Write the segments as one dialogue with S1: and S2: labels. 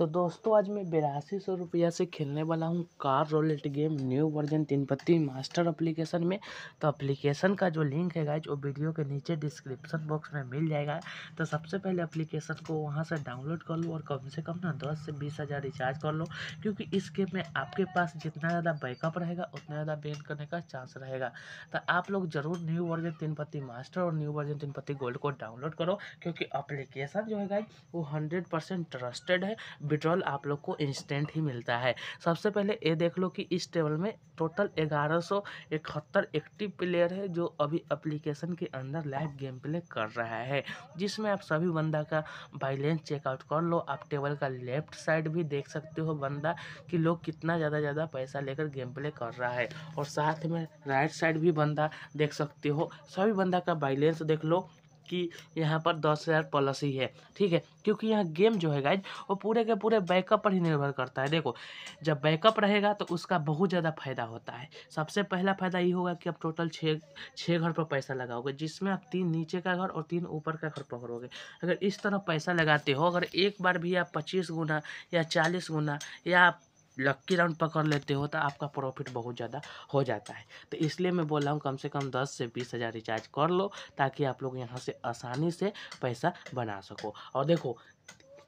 S1: तो दोस्तों आज मैं बिरासी सौ रुपया से खेलने वाला हूँ car roulette game new version Teen Patti master application में तो अप्लीकेशन का जो लिंक है गाइज वो वीडियो के नीचे डिस्क्रिप्शन बॉक्स में मिल जाएगा तो सबसे पहले अप्लीकेशन को वहाँ से डाउनलोड कर लो और कम से कम ना दस से बीस हज़ार रिचार्ज कर लो क्योंकि इस गेम में आपके पास जितना ज़्यादा बैकअप रहेगा उतना ज़्यादा बैन करने का चांस रहेगा तो आप लोग ज़रूर new version Teen Patti master और न्यू वर्जन तीन पत्ती गोल्ड को डाउनलोड करो क्योंकि अप्लीकेशन जो है गाइज वो हंड्रेड ट्रस्टेड है विड्रॉल आप लोग को इंस्टेंट ही मिलता है सबसे पहले ये देख लो कि इस टेबल में टोटल ग्यारह सौ इकहत्तर एक्टिव प्लेयर है जो अभी अप्लीकेशन के अंदर लाइव गेम प्ले कर रहा है जिसमें आप सभी बंदा का बैलेंस चेकआउट कर लो आप टेबल का लेफ्ट साइड भी देख सकते हो बंदा कि लोग कितना ज़्यादा ज़्यादा पैसा लेकर गेम प्ले कर रहा है और साथ में राइट साइड भी बंदा देख सकते हो सभी बंदा का बैलेंस देख लो कि यहाँ पर दस हज़ार प्लस ही है ठीक है क्योंकि यहाँ गेम जो है गाइज वो पूरे के पूरे बैकअप पर ही निर्भर करता है देखो जब बैकअप रहेगा तो उसका बहुत ज़्यादा फायदा होता है सबसे पहला फायदा ये होगा कि आप टोटल छः छः घर पर पैसा लगाओगे जिसमें आप तीन नीचे का घर और तीन ऊपर का घर पकड़ोगे अगर इस तरह पैसा लगाते हो अगर एक बार भी आप पच्चीस गुना या चालीस गुना या लक्की राउंड पकड़ लेते हो तो आपका प्रॉफिट बहुत ज़्यादा हो जाता है तो इसलिए मैं बोल रहा हूँ कम से कम दस से बीस हज़ार रिचार्ज कर लो ताकि आप लोग यहाँ से आसानी से पैसा बना सको और देखो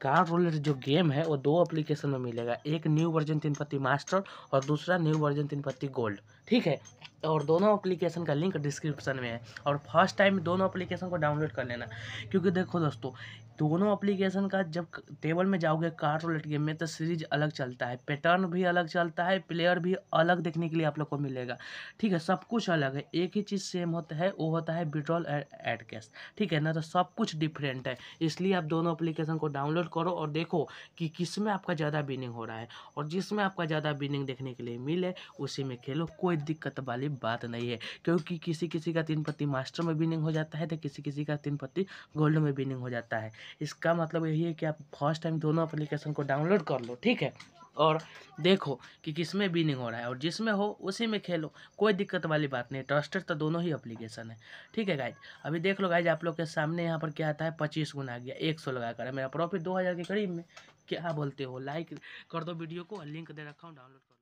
S1: कार रोलर जो गेम है वो दो एप्लीकेशन में मिलेगा एक new version Teen Patti master और दूसरा न्यू वर्जन तीन पत्ती गोल्ड ठीक है और दोनों एप्लीकेशन का लिंक डिस्क्रिप्शन में है और फर्स्ट टाइम दोनों एप्लीकेशन को डाउनलोड कर लेना क्योंकि देखो दोस्तों दोनों एप्लीकेशन का जब टेबल में जाओगे कार्ड रोलेट गेम में तो सीरीज अलग चलता है पैटर्न भी अलग चलता है प्लेयर भी अलग देखने के लिए आप लोग को मिलेगा ठीक है सब कुछ अलग है एक ही चीज़ सेम होता है वो होता है विड्रॉल एड कैश ठीक है ना तो सब कुछ डिफरेंट है इसलिए आप दोनों अप्लीकेशन को डाउनलोड करो और देखो कि किस में आपका ज़्यादा बिनिंग हो रहा है और जिसमें आपका ज़्यादा बिनिंग देखने के लिए मिले उसी में खेलो कोई दिक्कत वाली बात नहीं है क्योंकि किसी किसी का तीन पत्ती मास्टर में विनिंग हो जाता है तो किसी किसी का तीन पत्ती गोल्ड में विनिंग हो जाता है इसका मतलब यही है कि आप फर्स्ट टाइम दोनों अप्लीकेशन को डाउनलोड कर लो ठीक है और देखो कि किसमें में हो रहा है और जिसमें हो उसी में खेलो कोई दिक्कत वाली बात नहीं ट्रस्टेड तो दोनों ही एप्लीकेशन है ठीक है गाइज अभी देख लो गाइज आप लोग के सामने यहाँ पर क्या आता है पच्चीस गुना आ गया एक सौ लगा कर मेरा प्रॉफिट दो हज़ार के करीब में क्या बोलते हो लाइक कर दो वीडियो को लिंक दे रखा हूँ डाउनलोड कर